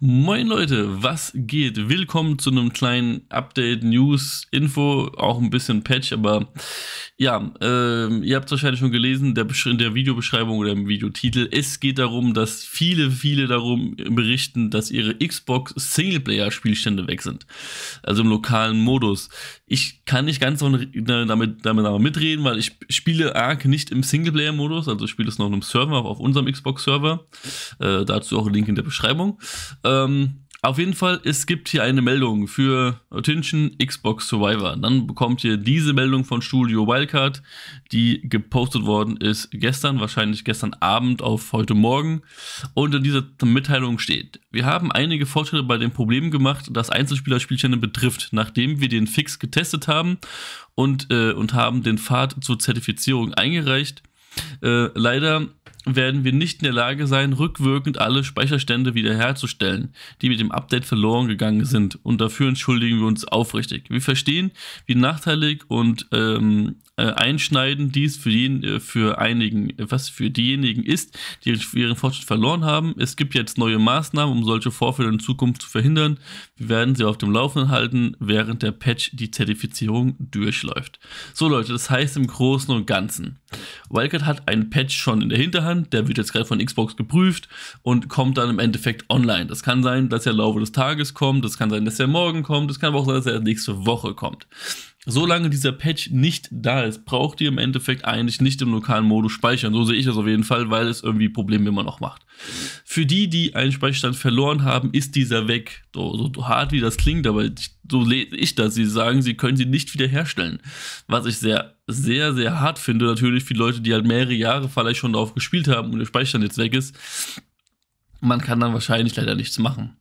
Moin Leute, was geht? Willkommen zu einem kleinen Update, News, Info, auch ein bisschen Patch, aber ja, ähm, ihr habt es wahrscheinlich schon gelesen, der in der Videobeschreibung oder im Videotitel. Es geht darum, dass viele, viele darum berichten, dass ihre Xbox Singleplayer-Spielstände weg sind. Also im lokalen Modus. Ich kann nicht ganz so ne, damit, damit, aber mitreden, weil ich spiele Ark nicht im Singleplayer-Modus, also ich spiele es noch auf einem Server, auf unserem Xbox-Server. Äh, dazu auch Link in der Beschreibung. Ähm, auf jeden Fall, es gibt hier eine Meldung für Attention Xbox Survivor. Dann bekommt ihr diese Meldung von Studio Wildcard, die gepostet worden ist gestern, wahrscheinlich gestern Abend auf heute Morgen. Und in dieser Mitteilung steht, wir haben einige Fortschritte bei dem Problem gemacht, das Einzelspielerspielstände betrifft, nachdem wir den Fix getestet haben und, äh, und haben den Pfad zur Zertifizierung eingereicht. Äh, leider werden wir nicht in der Lage sein, rückwirkend alle Speicherstände wiederherzustellen, die mit dem Update verloren gegangen sind. Und dafür entschuldigen wir uns aufrichtig. Wir verstehen, wie nachteilig und ähm, äh, einschneidend dies für, jeden, äh, für einigen, äh, was für diejenigen ist, die ihren Fortschritt verloren haben. Es gibt jetzt neue Maßnahmen, um solche Vorfälle in Zukunft zu verhindern. Wir werden sie auf dem Laufenden halten, während der Patch die Zertifizierung durchläuft. So Leute, das heißt im Großen und Ganzen. Wildcat hat einen Patch schon in der Hinterhand, der wird jetzt gerade von Xbox geprüft und kommt dann im Endeffekt online. Das kann sein, dass er im Laufe des Tages kommt, das kann sein, dass er morgen kommt, das kann aber auch sein, dass er nächste Woche kommt solange dieser Patch nicht da ist, braucht ihr im Endeffekt eigentlich nicht im lokalen Modus speichern. So sehe ich das auf jeden Fall, weil es irgendwie Probleme immer noch macht. Für die, die einen Speicherstand verloren haben, ist dieser weg. So, so hart wie das klingt, aber so lese ich das. Sie sagen, sie können sie nicht wiederherstellen. Was ich sehr, sehr, sehr hart finde, natürlich für Leute, die halt mehrere Jahre vielleicht schon darauf gespielt haben und der Speicherstand jetzt weg ist. Man kann dann wahrscheinlich leider nichts machen.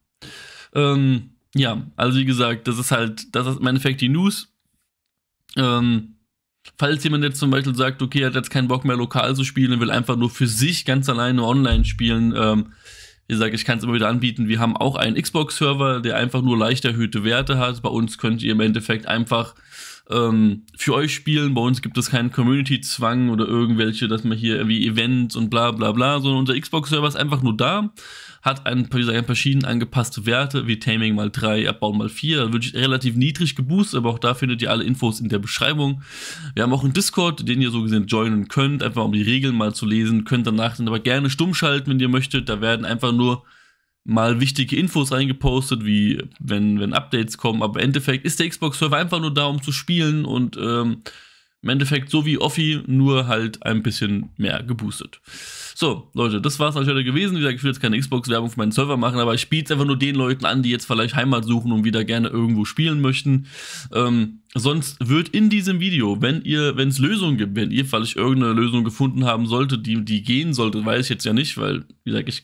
Ähm, ja, also wie gesagt, das ist halt, das ist im Endeffekt die News. Ähm, falls jemand jetzt zum Beispiel sagt, okay, er hat jetzt keinen Bock mehr lokal zu spielen und will einfach nur für sich ganz alleine online spielen, ähm, wie gesagt, ich kann es immer wieder anbieten. Wir haben auch einen Xbox-Server, der einfach nur leicht erhöhte Werte hat. Bei uns könnt ihr im Endeffekt einfach ähm, für euch spielen. Bei uns gibt es keinen Community-Zwang oder irgendwelche, dass man hier irgendwie Events und bla bla bla, sondern unser Xbox-Server ist einfach nur da, hat ein, paar gesagt, verschiedene angepasste Werte, wie Taming mal 3, Abbau mal 4, wird relativ niedrig geboostet, aber auch da findet ihr alle Infos in der Beschreibung. Wir haben auch einen Discord, den ihr so gesehen joinen könnt, einfach um die Regeln mal zu lesen, könnt danach dann aber gerne stumm schalten, wenn ihr möchtet, da werden einfach nur mal wichtige Infos reingepostet, wie wenn, wenn Updates kommen, aber im Endeffekt ist der Xbox-Server einfach nur da, um zu spielen und ähm, im Endeffekt so wie Offi, nur halt ein bisschen mehr geboostet. So, Leute, das war es an heute gewesen. Wie gesagt, ich will jetzt keine Xbox-Werbung für meinen Server machen, aber ich spiele es einfach nur den Leuten an, die jetzt vielleicht Heimat suchen und wieder gerne irgendwo spielen möchten. Ähm, sonst wird in diesem Video, wenn ihr, wenn es Lösungen gibt, wenn ihr vielleicht irgendeine Lösung gefunden haben solltet, die, die gehen sollte, weiß ich jetzt ja nicht, weil, wie gesagt, ich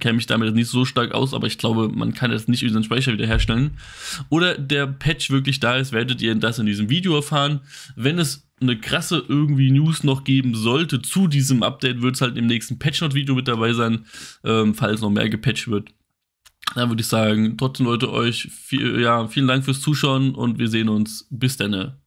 kenne mich damit nicht so stark aus, aber ich glaube, man kann das nicht über den Speicher wiederherstellen. Oder der Patch wirklich da ist, werdet ihr das in diesem Video erfahren. Wenn es eine krasse irgendwie News noch geben sollte zu diesem Update, wird es halt im nächsten Patch-Note-Video mit dabei sein, ähm, falls noch mehr gepatcht wird. Dann würde ich sagen, trotzdem Leute, euch viel, ja, vielen Dank fürs Zuschauen und wir sehen uns. Bis dann.